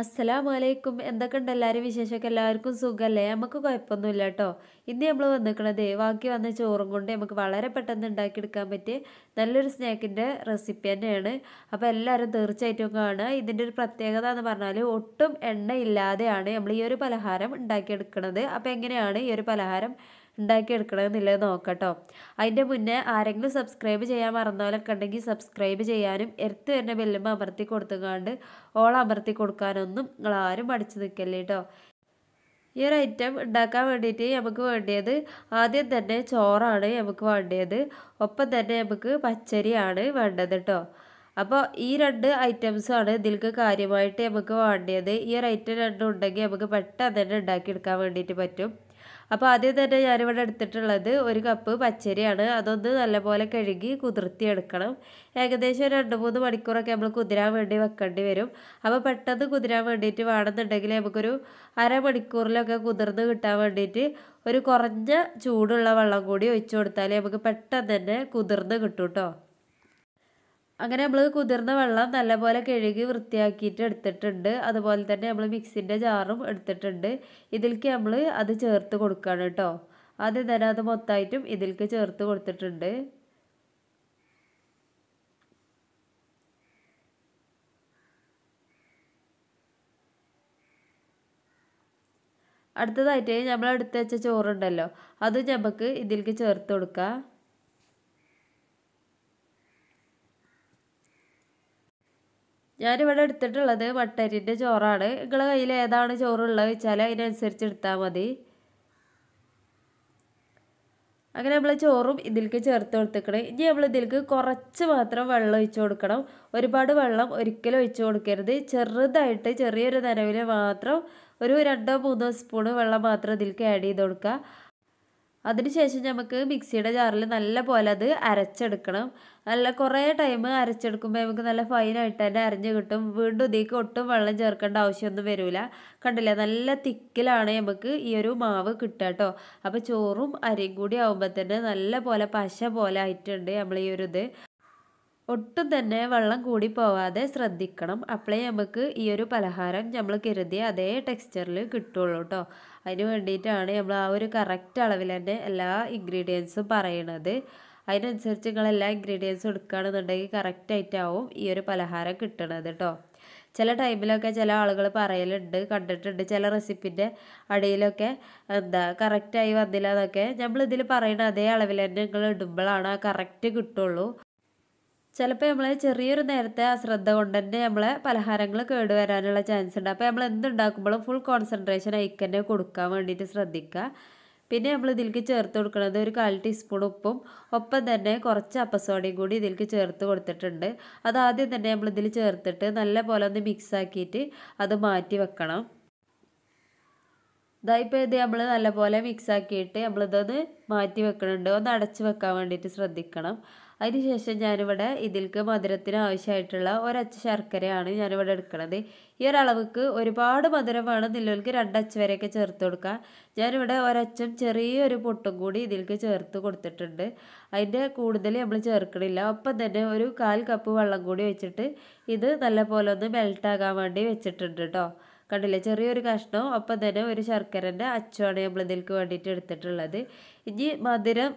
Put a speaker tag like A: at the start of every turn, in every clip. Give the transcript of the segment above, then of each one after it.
A: അസ്സലാമു അലൈക്കും എന്തൊക്കെയുണ്ട് എല്ലാവരും വിശേഷമൊക്കെ എല്ലാവർക്കും സുഖമല്ലേ നമുക്ക് കുഴപ്പമൊന്നുമില്ല കേട്ടോ ഇന്ന് നമ്മൾ വന്നിരിക്കുന്നത് ബാക്കി വന്ന ചോറും കൊണ്ട് നമുക്ക് വളരെ പെട്ടെന്ന് ഉണ്ടാക്കിയെടുക്കാൻ പറ്റിയ നല്ലൊരു സ്നാക്കിൻ്റെ റെസിപ്പി തന്നെയാണ് അപ്പോൾ എല്ലാവരും തീർച്ചയായിട്ടും കാണുക ഇതിൻ്റെ ഒരു പ്രത്യേകത എന്ന് പറഞ്ഞാൽ ഒട്ടും എണ്ണ ഇല്ലാതെയാണ് നമ്മൾ ഈ ഒരു പലഹാരം ഉണ്ടാക്കിയെടുക്കുന്നത് അപ്പോൾ എങ്ങനെയാണ് ഈ ഒരു പലഹാരം ഉണ്ടാക്കി എടുക്കണമെന്നില്ല നോക്കട്ടോ അതിൻ്റെ മുന്നേ ആരെങ്കിലും സബ്സ്ക്രൈബ് ചെയ്യാൻ മറന്നാലൊക്കെ ഉണ്ടെങ്കിൽ സബ്സ്ക്രൈബ് ചെയ്യാനും എടുത്തു വരുന്ന ബെല്ലുമ്പോൾ അമർത്തി കൊടുത്തുകൊണ്ട് ഓൾ അമർത്തി കൊടുക്കാനൊന്നും ആരും മടിച്ചു നിൽക്കല്ലേ കേട്ടോ ഈ ഒരു ഐറ്റം ഉണ്ടാക്കാൻ വേണ്ടിയിട്ട് നമുക്ക് വേണ്ടിയത് ആദ്യം തന്നെ ചോറാണ് നമുക്ക് വേണ്ടിയത് ഒപ്പം തന്നെ നമുക്ക് പച്ചരിയാണ് വേണ്ടത് കേട്ടോ അപ്പോൾ ഈ രണ്ട് ഐറ്റംസാണ് ഇതിൽക്ക് കാര്യമായിട്ട് നമുക്ക് വേണ്ടിയത് ഈ ഒരു ഐറ്റം രണ്ടും ഉണ്ടെങ്കിൽ നമുക്ക് പെട്ടെന്ന് തന്നെ ഉണ്ടാക്കിയെടുക്കാൻ വേണ്ടിയിട്ട് പറ്റും അപ്പോൾ ആദ്യം തന്നെ ഞാനിവിടെ എടുത്തിട്ടുള്ളത് ഒരു കപ്പ് പച്ചരിയാണ് അതൊന്ന് നല്ലപോലെ കഴുകി കുതിർത്തി എടുക്കണം ഏകദേശം രണ്ട് മൂന്ന് മണിക്കൂറൊക്കെ നമ്മൾ കുതിരാൻ വേണ്ടി വെക്കേണ്ടി വരും അപ്പോൾ പെട്ടെന്ന് കുതിരാൻ വേണ്ടിയിട്ട് വേണമെന്നുണ്ടെങ്കിൽ നമുക്കൊരു അരമണിക്കൂറിലൊക്കെ കുതിർന്ന് കിട്ടാൻ വേണ്ടിയിട്ട് ഒരു കുറഞ്ഞ ചൂടുള്ള വെള്ളം കൂടി ഒഴിച്ചു കൊടുത്താൽ നമുക്ക് പെട്ടെന്ന് തന്നെ കുതിർന്ന് കിട്ടും കേട്ടോ അങ്ങനെ നമ്മൾ കുതിർന്ന വെള്ളം നല്ലപോലെ കഴുകി വൃത്തിയാക്കിയിട്ട് എടുത്തിട്ടുണ്ട് അതുപോലെ തന്നെ നമ്മൾ മിക്സിൻ്റെ ജാറും എടുത്തിട്ടുണ്ട് ഇതിലേക്ക് നമ്മൾ അത് ചേർത്ത് കൊടുക്കുകയാണ് കേട്ടോ ആദ്യം തന്നെ അത് മൊത്തമായിട്ടും ഇതിലേക്ക് ചേർത്ത് കൊടുത്തിട്ടുണ്ട് അടുത്തതായിട്ട് നമ്മൾ എടുത്ത് വെച്ച ചോറുണ്ടല്ലോ അത് നമുക്ക് ഇതിലേക്ക് ചേർത്ത് കൊടുക്കാം ഞാനിവിടെ എടുത്തിട്ടുള്ളത് മട്ടരിൻ്റെ ചോറാണ് നിങ്ങളുടെ കയ്യിൽ ഏതാണ് ചോറുള്ളത് വെച്ചാൽ അതിനനുസരിച്ച് എടുത്താൽ മതി അങ്ങനെ നമ്മൾ ചോറും ഇതിലേക്ക് ചേർത്ത് കൊടുത്തിക്കണം ഇനി നമ്മൾ ഇതിലേക്ക് കുറച്ച് മാത്രം വെള്ളം ഒഴിച്ചു കൊടുക്കണം ഒരുപാട് വെള്ളം ഒരിക്കലും ഒഴിച്ചു കൊടുക്കരുത് ചെറുതായിട്ട് ചെറിയൊരു നനവിൽ മാത്രം ഒരു രണ്ടോ മൂന്നോ സ്പൂൺ വെള്ളം മാത്രം ഇതിലേക്ക് ആഡ് ചെയ്ത് കൊടുക്കുക അതിനുശേഷം നമുക്ക് മിക്സിയുടെ ജാറിൽ നല്ല പോലെ അത് അരച്ചെടുക്കണം നല്ല കുറേ ടൈം അരച്ചെടുക്കുമ്പോൾ നമുക്ക് നല്ല ഫൈനായിട്ട് തന്നെ അരഞ്ഞ് കിട്ടും വീണ്ടും ഇതിലേക്ക് ഒട്ടും വെള്ളം ചേർക്കേണ്ട ആവശ്യമൊന്നും വരില്ല കണ്ടില്ലേ നല്ല തിക്കിലാണ് നമുക്ക് ഈ ഒരു മാവ് കിട്ടുക കേട്ടോ അപ്പോൾ ചോറും അരിയും കൂടി ആകുമ്പോൾ തന്നെ നല്ല പോലെ പശ പോലെ ആയിട്ടുണ്ട് നമ്മൾ ഈ ഒരു ഇത് ഒട്ടും തന്നെ വെള്ളം കൂടി പോവാതെ ശ്രദ്ധിക്കണം അപ്പോഴേ നമുക്ക് ഈ ഒരു പലഹാരം നമ്മൾ കരുതിയ അതേ ടെക്സ്ചറിൽ കിട്ടുള്ളൂ കേട്ടോ അതിന് വേണ്ടിയിട്ടാണ് നമ്മൾ ആ ഒരു കറക്റ്റ് അളവിൽ തന്നെ എല്ലാ ഇൻഗ്രീഡിയൻസും പറയണത് അതിനനുസരിച്ച് നിങ്ങൾ എല്ലാ ഇൻഗ്രീഡിയൻസും എടുക്കുകയാണെന്നുണ്ടെങ്കിൽ കറക്റ്റായിട്ടാവും ഈ ഒരു പലഹാരം കിട്ടണത് കേട്ടോ ചില ടൈമിലൊക്കെ ചില ആളുകൾ പറയലുണ്ട് കണ്ടിട്ടുണ്ട് ചില റെസിപ്പിൻ്റെ അടിയിലൊക്കെ എന്താ കറക്റ്റായി വന്നില്ല എന്നൊക്കെ നമ്മളിതിൽ പറയുന്ന അതേ അളവിൽ തന്നെ നിങ്ങൾ ഇടുമ്പോഴാണ് ആ കറക്റ്റ് കിട്ടുള്ളൂ ചിലപ്പോൾ നമ്മൾ ചെറിയൊരു നേരത്തെ അശ്രദ്ധ കൊണ്ട് തന്നെ നമ്മൾ പലഹാരങ്ങൾ കേടുവരാനുള്ള ചാൻസ് ഉണ്ട് അപ്പോൾ നമ്മൾ എന്തുണ്ടാക്കുമ്പോഴും ഫുൾ കോൺസെൻട്രേഷൻ അയക്കന്നെ കൊടുക്കാൻ വേണ്ടിയിട്ട് ശ്രദ്ധിക്കുക പിന്നെ നമ്മൾ ഇതിലേക്ക് ചേർത്ത് കൊടുക്കുന്നത് ഒരു കാൽ ടീസ്പൂൺ ഉപ്പും ഒപ്പം തന്നെ കുറച്ച് അപ്പസോഡയും കൂടി ഇതിലേക്ക് ചേർത്ത് കൊടുത്തിട്ടുണ്ട് അത് ആദ്യം തന്നെ നമ്മൾ ഇതിൽ ചേർത്തിട്ട് നല്ല പോലെ ഒന്ന് മിക്സ് ആക്കിയിട്ട് അത് മാറ്റി വെക്കണം ഇതായിപ്പോൾ ഇത് നമ്മൾ നല്ലപോലെ മിക്സ് ആക്കിയിട്ട് നമ്മളിതൊന്ന് മാറ്റി വെക്കണുണ്ട് ഒന്ന് അടച്ച് വെക്കാൻ വേണ്ടിയിട്ട് ശ്രദ്ധിക്കണം അതിനുശേഷം ഞാനിവിടെ ഇതിൽക്ക് മധുരത്തിന് ആവശ്യമായിട്ടുള്ള ഒരച്ച് ശർക്കരയാണ് ഞാനിവിടെ എടുക്കുന്നത് ഈ ഒരളവ്ക്ക് ഒരുപാട് മധുരം നിലവിൽക്ക് രണ്ടച്ച് വരെയൊക്കെ ചേർത്ത് കൊടുക്കുക ഞാനിവിടെ ഒരച്ചും ചെറിയൊരു പൊട്ടും കൂടി ഇതിൽക്ക് ചേർത്ത് കൊടുത്തിട്ടുണ്ട് അതിൻ്റെ കൂടുതൽ നമ്മൾ ചേർക്കണില്ല ഒപ്പം തന്നെ ഒരു കാൽ കപ്പ് വെള്ളം കൂടി വെച്ചിട്ട് ഇത് നല്ലപോലെ ഒന്ന് മെൽട്ടാകാൻ വേണ്ടി വെച്ചിട്ടുണ്ട് കേട്ടോ കണ്ടില്ലേ ചെറിയൊരു കഷ്ണം ഒപ്പം തന്നെ ഒരു ശർക്കരൻ്റെ അച്ചുവാണ് നമ്മൾ ഇതിലേക്ക് വേണ്ടിയിട്ട് എടുത്തിട്ടുള്ളത് ഇനി മധുരം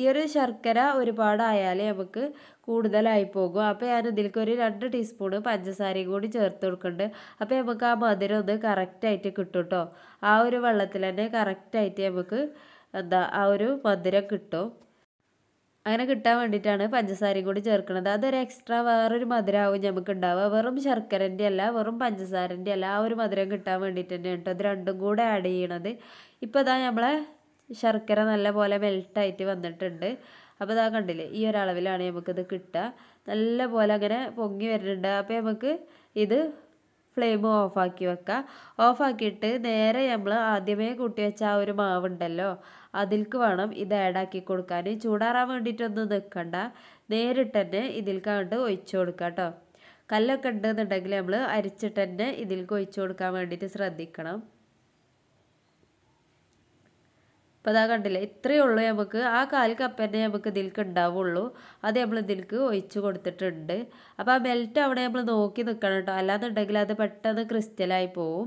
A: ഈ ഒരു ശർക്കര ഒരുപാടായാൽ നമുക്ക് കൂടുതലായി പോകും അപ്പോൾ ഞാൻ ഇതിലേക്ക് ഒരു രണ്ട് ടീസ്പൂണ് പഞ്ചസാരയും കൂടി ചേർത്ത് കൊടുക്കുന്നുണ്ട് അപ്പോൾ നമുക്ക് ആ മധുരം ഒന്ന് കറക്റ്റായിട്ട് കിട്ടും കേട്ടോ ആ ഒരു വെള്ളത്തിൽ തന്നെ കറക്റ്റായിട്ട് നമുക്ക് എന്താ ആ ഒരു മധുരം കിട്ടും അങ്ങനെ കിട്ടാൻ വേണ്ടിയിട്ടാണ് പഞ്ചസാരയും കൂടി ചേർക്കുന്നത് അതൊരു എക്സ്ട്രാ വേറൊരു മധുരമാവും നമുക്ക് ഉണ്ടാവുക വെറും ശർക്കരൻ്റെ അല്ല വെറും പഞ്ചസാരൻ്റെ അല്ല ആ ഒരു മധുരം കിട്ടാൻ വേണ്ടിയിട്ട് തന്നെയാണ് കേട്ടോ അത് രണ്ടും കൂടെ ആഡ് ചെയ്യണത് ഇപ്പോൾ ഇതാ നമ്മളെ ശർക്കര നല്ല പോലെ മെൽട്ടായിട്ട് വന്നിട്ടുണ്ട് അപ്പോൾ ഇതാ കണ്ടില്ലേ ഈ ഒരളവിലാണ് നമുക്കിത് കിട്ടുക നല്ല പോലെ അങ്ങനെ പൊങ്ങി വരുന്നുണ്ട് അപ്പോൾ നമുക്ക് ഇത് ഫ്ലെയിം ഓഫാക്കി വെക്കാം ഓഫാക്കിയിട്ട് നേരെ നമ്മൾ ആദ്യമേ കൂട്ടി വെച്ച ആ ഒരു മാവുണ്ടല്ലോ അതിൽക്ക് വേണം ഇത് ആഡാക്കി കൊടുക്കാൻ ചൂടാറാൻ വേണ്ടിയിട്ടൊന്നും നിൽക്കണ്ട നേരിട്ട് തന്നെ ഇതിൽക്ക് അങ്ങോട്ട് ഒഴിച്ചു കൊടുക്കാം കേട്ടോ കല്ലൊക്കെ ഉണ്ടെന്നുണ്ടെങ്കിൽ നമ്മൾ അരിച്ചിട്ട് തന്നെ ഇതിൽക്ക് ഒഴിച്ചു കൊടുക്കാൻ വേണ്ടിയിട്ട് ശ്രദ്ധിക്കണം അപ്പോൾ അതാ കണ്ടില്ല ഇത്രയേ ഉള്ളൂ നമുക്ക് ആ കാൽ കപ്പ് തന്നെ നമുക്ക് ഇതിൽക്ക് ഉണ്ടാവുള്ളൂ അത് നമ്മൾ ഇതിൽക്ക് ഒഴിച്ച് കൊടുത്തിട്ടുണ്ട് അപ്പോൾ ആ ബെൽറ്റ് അവിടെ നമ്മൾ നോക്കി നിൽക്കണം കേട്ടോ അല്ലാന്നുണ്ടെങ്കിൽ അത് പെട്ടെന്ന് ക്രിസ്റ്റലായി പോവും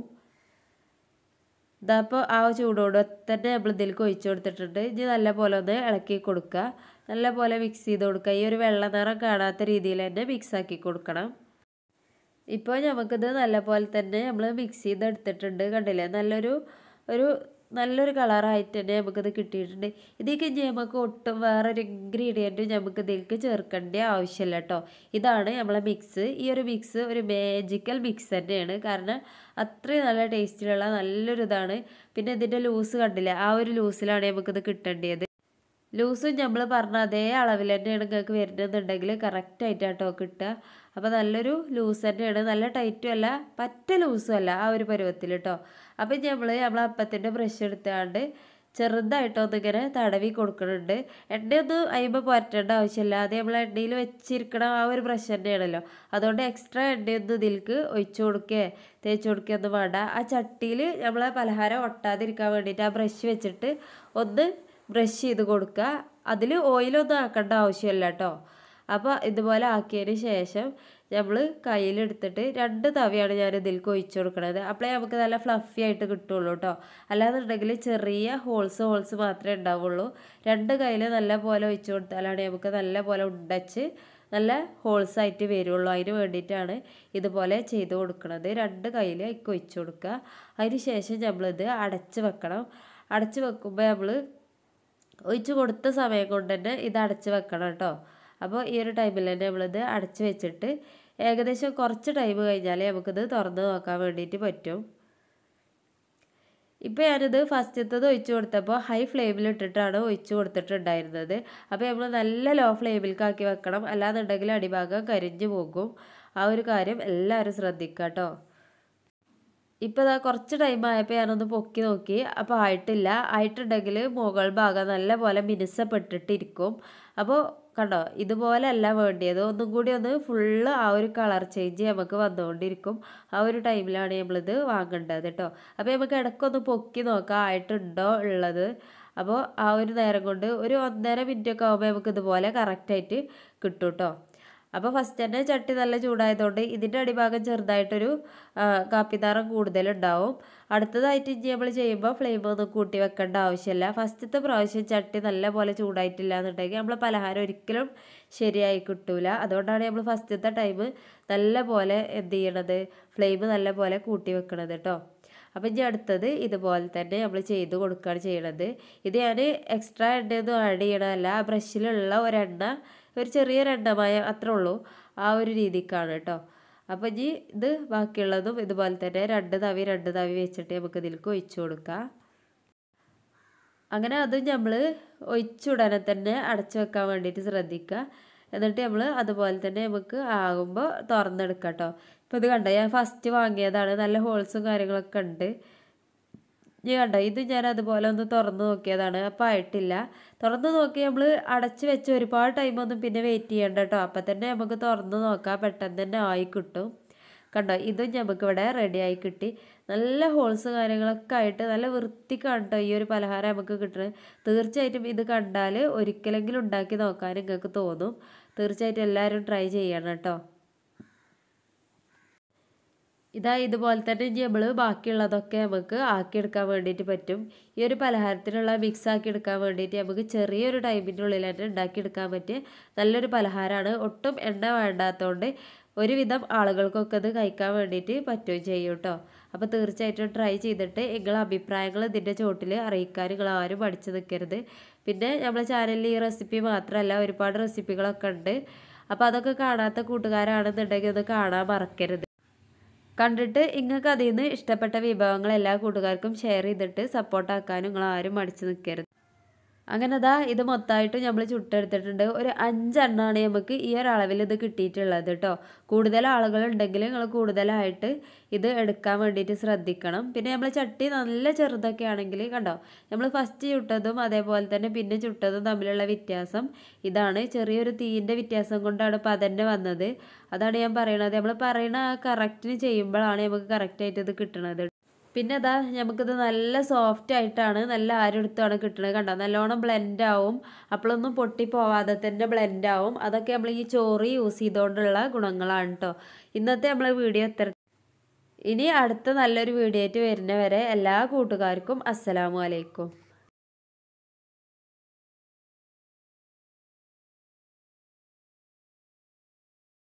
A: ഇതപ്പോൾ ആ ചൂടോടെ തന്നെ നമ്മൾ ഇതിലേക്ക് ഒഴിച്ചു കൊടുത്തിട്ടുണ്ട് ഇനി നല്ലപോലെ ഒന്ന് ഇളക്കി കൊടുക്കുക നല്ലപോലെ മിക്സ് ചെയ്ത് കൊടുക്കുക ഈ ഒരു വെള്ള നിറം കാണാത്ത രീതിയിൽ തന്നെ മിക്സ് ആക്കി കൊടുക്കണം ഇപ്പോൾ നമുക്കിത് നല്ലപോലെ തന്നെ നമ്മൾ മിക്സ് ചെയ്തെടുത്തിട്ടുണ്ട് കണ്ടില്ലേ നല്ലൊരു ഒരു നല്ലൊരു കളറായിട്ട് തന്നെ നമുക്കത് കിട്ടിയിട്ടുണ്ട് ഇതൊക്കെ നമുക്ക് ഒട്ടും വേറൊരു ഇൻഗ്രീഡിയൻറ്റും നമുക്ക് ഇതിലേക്ക് ചേർക്കേണ്ട ആവശ്യമില്ല കേട്ടോ ഇതാണ് നമ്മളെ മിക്സ് ഈ ഒരു മിക്സ് ഒരു മാജിക്കൽ മിക്സ് തന്നെയാണ് കാരണം അത്രയും നല്ല ടേസ്റ്റിലുള്ള നല്ലൊരു ഇതാണ് പിന്നെ ഇതിൻ്റെ ലൂസ് കണ്ടില്ല ആ ഒരു ലൂസിലാണ് നമുക്കിത് കിട്ടേണ്ടത് ലൂസും നമ്മൾ പറഞ്ഞ അതേ അളവിൽ തന്നെയാണ് നിങ്ങൾക്ക് വരുന്നതെന്നുണ്ടെങ്കിൽ കറക്റ്റായിട്ട് ആയിട്ടാട്ടോ കിട്ടുക അപ്പോൾ നല്ലൊരു ലൂസ് തന്നെയാണ് നല്ല ടൈറ്റും അല്ല പറ്റ ലൂസും അല്ല ആ ഒരു പരുവത്തിൽ കേട്ടോ അപ്പം നമ്മൾ നമ്മൾ അപ്പത്തിൻ്റെ ബ്രഷ് എടുത്താണ്ട് ചെറുതായിട്ടോ ഇങ്ങനെ തടവി കൊടുക്കുന്നുണ്ട് എണ്ണ ഒന്നും അയിമ്പോൾ പുരട്ടേണ്ട ആവശ്യമില്ല അത് നമ്മൾ എണ്ണയിൽ വെച്ചിരിക്കണം ആ ഒരു ബ്രഷ് തന്നെയാണല്ലോ അതുകൊണ്ട് എക്സ്ട്രാ എണ്ണയൊന്നും ഇതിൽക്ക് ഒഴിച്ചു കൊടുക്കുകയോ തേച്ച് കൊടുക്കുകയൊന്നും വേണ്ട ആ ചട്ടിയിൽ നമ്മളെ പലഹാരം ഒട്ടാതിരിക്കാൻ വേണ്ടിയിട്ട് ആ ബ്രഷ് വെച്ചിട്ട് ഒന്ന് ബ്രഷ് ചെയ്ത് കൊടുക്കുക അതിൽ ഓയിലൊന്നും ആക്കേണ്ട ആവശ്യമില്ല കേട്ടോ അപ്പോൾ ഇതുപോലെ ആക്കിയതിന് ശേഷം നമ്മൾ കയ്യിലെടുത്തിട്ട് രണ്ട് തവിയാണ് ഞാൻ ഇതിലേക്ക് ഒഴിച്ചു കൊടുക്കുന്നത് അപ്പോഴേ നമുക്ക് നല്ല ഫ്ലഫി ആയിട്ട് കിട്ടുള്ളൂ കേട്ടോ അല്ലാന്നുണ്ടെങ്കിൽ ചെറിയ ഹോൾസ് ഹോൾസ് മാത്രമേ ഉണ്ടാവുള്ളൂ രണ്ട് കയ്യിൽ നല്ല പോലെ ഒഴിച്ചു കൊടുത്താലാണ് നമുക്ക് നല്ല പോലെ ഉണ്ടച്ച് നല്ല ഹോൾസ് ആയിട്ട് വരുള്ളൂ അതിന് വേണ്ടിയിട്ടാണ് ഇതുപോലെ ചെയ്ത് കൊടുക്കുന്നത് രണ്ട് കയ്യിൽ അതിക്ക് ഒഴിച്ചു കൊടുക്കുക അതിന് ശേഷം നമ്മളിത് അടച്ച് വെക്കണം അടച്ച് വെക്കുമ്പോൾ നമ്മൾ ഒഴിച്ചു കൊടുത്ത സമയം കൊണ്ട് തന്നെ ഇത് അടച്ച് വെക്കണം കേട്ടോ അപ്പോൾ ഈ ഒരു ടൈമിൽ തന്നെ നമ്മളിത് അടച്ച് വെച്ചിട്ട് ഏകദേശം കുറച്ച് ടൈം കഴിഞ്ഞാലേ നമുക്കിത് തുറന്ന് നോക്കാൻ വേണ്ടിയിട്ട് പറ്റും ഇപ്പോൾ ഞാനിത് ഫസ്റ്റത്തത് ഒഴിച്ചു കൊടുത്തപ്പോൾ ഹൈ ഫ്ലെയിമിൽ ഇട്ടിട്ടാണ് ഒഴിച്ചു കൊടുത്തിട്ടുണ്ടായിരുന്നത് അപ്പോൾ നമ്മൾ നല്ല ലോ ഫ്ലെയിമിൽക്കാക്കി വെക്കണം അല്ലാന്നുണ്ടെങ്കിൽ അടിഭാഗം കരിഞ്ഞു പോകും ആ ഒരു കാര്യം എല്ലാവരും ശ്രദ്ധിക്കാം കേട്ടോ ഇപ്പോൾ ഇതാ കുറച്ച് ടൈമായപ്പോൾ ഞാനൊന്ന് പൊക്കി നോക്കി അപ്പോൾ ആയിട്ടില്ല ആയിട്ടുണ്ടെങ്കിൽ മുകൾ ഭാഗം നല്ല പോലെ മിനുസപ്പെട്ടിട്ടിരിക്കും അപ്പോൾ കണ്ടോ ഇതുപോലെയല്ല വേണ്ടിയത് ഒന്നും കൂടി ഒന്ന് ഫുള്ള് ആ ഒരു കളർ ചേഞ്ച് നമുക്ക് വന്നുകൊണ്ടിരിക്കും ആ ഒരു ടൈമിലാണ് നമ്മളിത് വാങ്ങേണ്ടത് കേട്ടോ അപ്പോൾ നമുക്ക് ഇടയ്ക്കൊന്ന് പൊക്കി നോക്കാം ആയിട്ടുണ്ടോ ഉള്ളത് അപ്പോൾ ആ ഒരു നേരം കൊണ്ട് ഒരു ഒന്നര മിനിറ്റൊക്കെ ആകുമ്പോൾ നമുക്കിതുപോലെ കറക്റ്റായിട്ട് കിട്ടും കേട്ടോ അപ്പോൾ ഫസ്റ്റ് തന്നെ ചട്ടി നല്ല ചൂടായതുകൊണ്ട് ഇതിൻ്റെ അടിഭാഗം ചെറുതായിട്ടൊരു കാപ്പിതാറം കൂടുതലുണ്ടാവും അടുത്തതായിട്ട് ഇനി നമ്മൾ ചെയ്യുമ്പോൾ ഫ്ലെയിം ഒന്നും കൂട്ടി വെക്കേണ്ട ആവശ്യമില്ല ഫസ്റ്റത്തെ പ്രാവശ്യം ചട്ടി നല്ല പോലെ ചൂടായിട്ടില്ല എന്നുണ്ടെങ്കിൽ നമ്മൾ പലഹാരം ഒരിക്കലും ശരിയായി കിട്ടൂല അതുകൊണ്ടാണ് നമ്മൾ ഫസ്റ്റത്തെ ടൈം നല്ല പോലെ എന്ത് ചെയ്യണത് ഫ്ലെയിം നല്ല പോലെ കൂട്ടി വെക്കണത് കേട്ടോ അപ്പം ഇനി അടുത്തത് ഇതുപോലെ തന്നെ നമ്മൾ ചെയ്ത് കൊടുക്കുകയാണ് ചെയ്യണത് ഇത് ഞാൻ എക്സ്ട്രാ എണ്ണയൊന്നും ആഡ് ചെയ്യണമല്ല ബ്രഷിലുള്ള ഒരെണ്ണ ഒരു ചെറിയ രണ്ടമായ അത്രേ ഉള്ളൂ ആ ഒരു രീതിക്കാണ് കേട്ടോ അപ്പോൾ ഇനി ഇത് ബാക്കിയുള്ളതും ഇതുപോലെ തന്നെ രണ്ട് തവി രണ്ട് തവി വെച്ചിട്ട് നമുക്ക് ഇതിലേക്ക് ഒഴിച്ചു കൊടുക്കാം അങ്ങനെ അത് നമ്മൾ ഒഴിച്ചുടനെ തന്നെ അടച്ചു വെക്കാൻ വേണ്ടിയിട്ട് ശ്രദ്ധിക്കുക എന്നിട്ട് നമ്മൾ അതുപോലെ തന്നെ നമുക്ക് ആകുമ്പോൾ തുറന്നെടുക്കാം കേട്ടോ ഇപ്പോൾ ഇത് കണ്ടോ ഞാൻ ഫസ്റ്റ് വാങ്ങിയതാണ് നല്ല ഹോൾസും കാര്യങ്ങളൊക്കെ ഉണ്ട് ഇത് കണ്ടോ ഇത് ഞാൻ അതുപോലെ ഒന്ന് തുറന്ന് നോക്കിയതാണ് അപ്പം ആയിട്ടില്ല തുറന്ന് നോക്കി നമ്മൾ അടച്ച് വെച്ച് ഒരുപാട് ടൈമൊന്നും പിന്നെ വെയിറ്റ് ചെയ്യണ്ട കേട്ടോ അപ്പം തന്നെ നമുക്ക് തുറന്ന് നോക്കാം പെട്ടെന്ന് തന്നെ ആയി കിട്ടും കണ്ടോ ഇതും റെഡി ആയി കിട്ടി നല്ല ഹോൾസ് കാര്യങ്ങളൊക്കെ ആയിട്ട് നല്ല വൃത്തിക്കാണ് കേട്ടോ ഈ ഒരു പലഹാരം നമുക്ക് കിട്ടുന്നത് തീർച്ചയായിട്ടും ഇത് കണ്ടാൽ ഒരിക്കലെങ്കിലും ഉണ്ടാക്കി നോക്കാൻ നിങ്ങൾക്ക് തോന്നും തീർച്ചയായിട്ടും എല്ലാവരും ട്രൈ ചെയ്യണം കേട്ടോ ഇതാ ഇതുപോലെ തന്നെ ഇനി നമ്മൾ ബാക്കിയുള്ളതൊക്കെ നമുക്ക് ആക്കിയെടുക്കാൻ വേണ്ടിയിട്ട് പറ്റും ഈ ഒരു പലഹാരത്തിനുള്ള മിക്സ് ആക്കി എടുക്കാൻ വേണ്ടിയിട്ട് നമുക്ക് ചെറിയൊരു ടൈമിൻ്റെ ഉള്ളിൽ തന്നെ ഉണ്ടാക്കിയെടുക്കാൻ പറ്റിയ നല്ലൊരു പലഹാരമാണ് ഒട്ടും എണ്ണ വേണ്ടാത്തതുകൊണ്ട് ഒരുവിധം ആളുകൾക്കൊക്കെ അത് കഴിക്കാൻ വേണ്ടിയിട്ട് പറ്റുകയും ചെയ്യും കേട്ടോ അപ്പോൾ തീർച്ചയായിട്ടും ട്രൈ ചെയ്തിട്ട് നിങ്ങളെ അഭിപ്രായങ്ങൾ ഇതിൻ്റെ ചോട്ടിൽ അറിയിക്കാൻ നിങ്ങൾ ആരും പഠിച്ചു നിൽക്കരുത് പിന്നെ നമ്മളെ ചാനലിൽ ഈ റെസിപ്പി മാത്രമല്ല ഒരുപാട് റെസിപ്പികളൊക്കെ ഉണ്ട് അപ്പോൾ അതൊക്കെ കാണാത്ത കൂട്ടുകാരാണെന്നുണ്ടെങ്കിൽ അത് കാണാൻ മറക്കരുത് കണ്ടിട്ട് നിങ്ങൾക്ക് അതിൽ നിന്ന് ഇഷ്ടപ്പെട്ട വിഭവങ്ങൾ എല്ലാ കൂട്ടുകാർക്കും ഷെയർ ചെയ്തിട്ട് സപ്പോർട്ടാക്കാനും നിങ്ങൾ ആരും മടിച്ചു നിൽക്കരുത് അങ്ങനെ ദാ ഇത് മൊത്തമായിട്ട് നമ്മൾ ചുട്ടെടുത്തിട്ടുണ്ട് ഒരു അഞ്ചെണ്ണമാണ് നമുക്ക് ഈ ഒരളവിൽ അളവിൽ ഇത് കിട്ടിയിട്ടുള്ളത് കേട്ടോ കൂടുതൽ ആളുകൾ ഉണ്ടെങ്കിൽ നിങ്ങൾ കൂടുതലായിട്ട് ഇത് എടുക്കാൻ വേണ്ടിയിട്ട് ശ്രദ്ധിക്കണം പിന്നെ നമ്മൾ ചട്ടി നല്ല ചെറുതൊക്കെ ആണെങ്കിൽ കണ്ടോ നമ്മൾ ഫസ്റ്റ് ചുട്ടതും അതേപോലെ തന്നെ പിന്നെ ചുട്ടതും തമ്മിലുള്ള വ്യത്യാസം ഇതാണ് ചെറിയൊരു തീയിൻ്റെ വ്യത്യാസം കൊണ്ടാണ് ഇപ്പം അതന്നെ വന്നത് അതാണ് ഞാൻ പറയണത് നമ്മൾ പറയണ കറക്റ്റിന് ചെയ്യുമ്പോഴാണ് നമുക്ക് കറക്റ്റായിട്ട് ഇത് കിട്ടണത് പിന്നെ അതാ നമുക്കിത് നല്ല സോഫ്റ്റ് ആയിട്ടാണ് നല്ല ആരെടുത്താണ് കിട്ടുന്നത് കണ്ടോ നല്ലോണം ബ്ലെൻഡ് ആവും അപ്പോഴൊന്നും പൊട്ടി പോവാതെ തന്നെ ബ്ലെൻഡ് ആവും അതൊക്കെ നമ്മൾ ഈ ചോറ് യൂസ് ചെയ്തുകൊണ്ടുള്ള ഗുണങ്ങളാണ് കേട്ടോ ഇന്നത്തെ നമ്മളെ വീഡിയോ ഇത്ര ഇനി അടുത്ത നല്ലൊരു വീഡിയോ ആയിട്ട് വരുന്നവരെ എല്ലാ കൂട്ടുകാർക്കും അസ്സലാമു അലൈക്കും